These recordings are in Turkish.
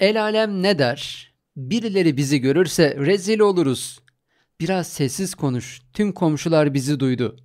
El alem ne der? Birileri bizi görürse rezil oluruz. Biraz sessiz konuş. Tüm komşular bizi duydu.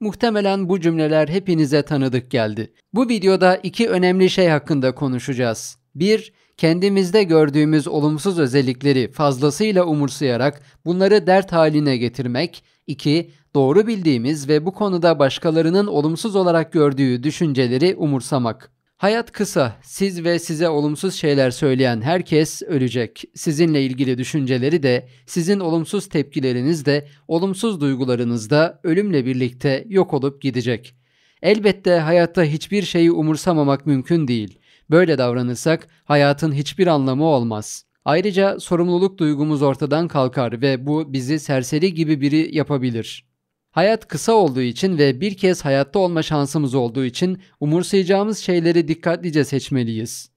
Muhtemelen bu cümleler hepinize tanıdık geldi. Bu videoda iki önemli şey hakkında konuşacağız. 1. Kendimizde gördüğümüz olumsuz özellikleri fazlasıyla umursayarak bunları dert haline getirmek. 2. Doğru bildiğimiz ve bu konuda başkalarının olumsuz olarak gördüğü düşünceleri umursamak. Hayat kısa. Siz ve size olumsuz şeyler söyleyen herkes ölecek. Sizinle ilgili düşünceleri de, sizin olumsuz tepkileriniz de, olumsuz duygularınız da ölümle birlikte yok olup gidecek. Elbette hayatta hiçbir şeyi umursamamak mümkün değil. Böyle davranırsak hayatın hiçbir anlamı olmaz. Ayrıca sorumluluk duygumuz ortadan kalkar ve bu bizi serseri gibi biri yapabilir. Hayat kısa olduğu için ve bir kez hayatta olma şansımız olduğu için umursayacağımız şeyleri dikkatlice seçmeliyiz.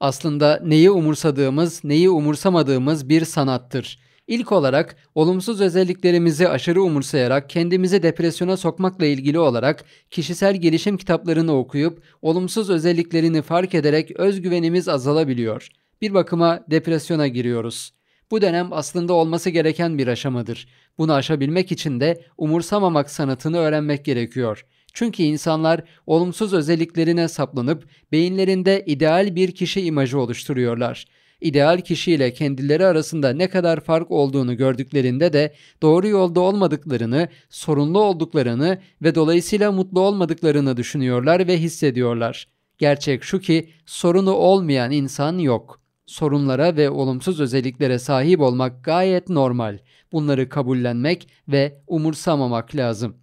Aslında neyi umursadığımız, neyi umursamadığımız bir sanattır. İlk olarak olumsuz özelliklerimizi aşırı umursayarak kendimizi depresyona sokmakla ilgili olarak kişisel gelişim kitaplarını okuyup olumsuz özelliklerini fark ederek özgüvenimiz azalabiliyor. Bir bakıma depresyona giriyoruz. Bu dönem aslında olması gereken bir aşamadır. Bunu aşabilmek için de umursamamak sanatını öğrenmek gerekiyor. Çünkü insanlar olumsuz özelliklerine saplanıp beyinlerinde ideal bir kişi imajı oluşturuyorlar. İdeal kişiyle kendileri arasında ne kadar fark olduğunu gördüklerinde de doğru yolda olmadıklarını, sorunlu olduklarını ve dolayısıyla mutlu olmadıklarını düşünüyorlar ve hissediyorlar. Gerçek şu ki sorunu olmayan insan yok sorunlara ve olumsuz özelliklere sahip olmak gayet normal. Bunları kabullenmek ve umursamamak lazım.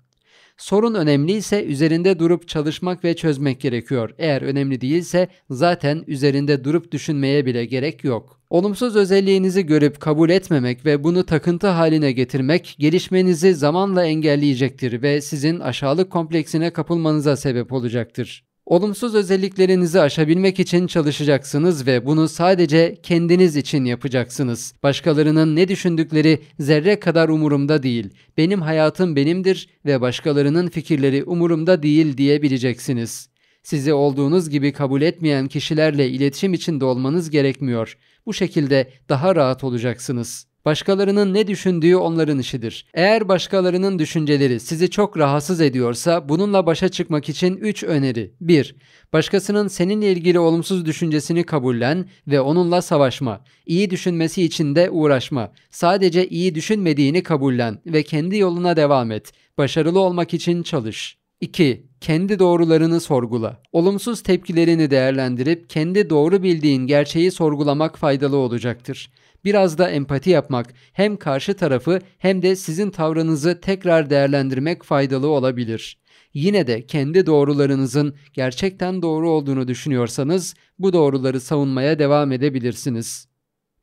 Sorun önemli ise üzerinde durup çalışmak ve çözmek gerekiyor. Eğer önemli değilse zaten üzerinde durup düşünmeye bile gerek yok. Olumsuz özelliğinizi görüp kabul etmemek ve bunu takıntı haline getirmek gelişmenizi zamanla engelleyecektir ve sizin aşağılık kompleksine kapılmanıza sebep olacaktır. Olumsuz özelliklerinizi aşabilmek için çalışacaksınız ve bunu sadece kendiniz için yapacaksınız. Başkalarının ne düşündükleri zerre kadar umurumda değil. Benim hayatım benimdir ve başkalarının fikirleri umurumda değil diyebileceksiniz. Sizi olduğunuz gibi kabul etmeyen kişilerle iletişim içinde olmanız gerekmiyor. Bu şekilde daha rahat olacaksınız. Başkalarının ne düşündüğü onların işidir. Eğer başkalarının düşünceleri sizi çok rahatsız ediyorsa bununla başa çıkmak için 3 öneri. 1. Başkasının seninle ilgili olumsuz düşüncesini kabullen ve onunla savaşma. İyi düşünmesi için de uğraşma. Sadece iyi düşünmediğini kabullen ve kendi yoluna devam et. Başarılı olmak için çalış. 2. Kendi doğrularını sorgula. Olumsuz tepkilerini değerlendirip kendi doğru bildiğin gerçeği sorgulamak faydalı olacaktır. Biraz da empati yapmak hem karşı tarafı hem de sizin tavrınızı tekrar değerlendirmek faydalı olabilir. Yine de kendi doğrularınızın gerçekten doğru olduğunu düşünüyorsanız bu doğruları savunmaya devam edebilirsiniz.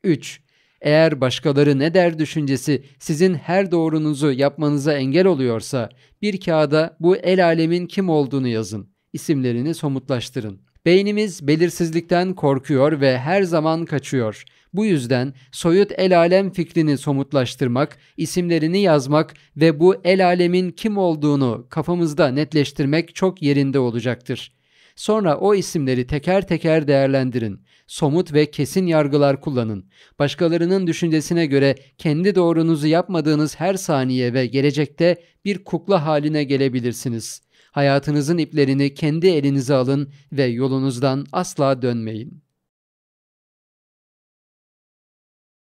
3. Eğer başkaları ne der düşüncesi sizin her doğrunuzu yapmanıza engel oluyorsa bir kağıda bu el alemin kim olduğunu yazın. İsimlerini somutlaştırın. Beynimiz belirsizlikten korkuyor ve her zaman kaçıyor. Bu yüzden soyut el alem fikrini somutlaştırmak, isimlerini yazmak ve bu el alemin kim olduğunu kafamızda netleştirmek çok yerinde olacaktır. Sonra o isimleri teker teker değerlendirin. Somut ve kesin yargılar kullanın. Başkalarının düşüncesine göre kendi doğrunuzu yapmadığınız her saniye ve gelecekte bir kukla haline gelebilirsiniz. Hayatınızın iplerini kendi elinize alın ve yolunuzdan asla dönmeyin.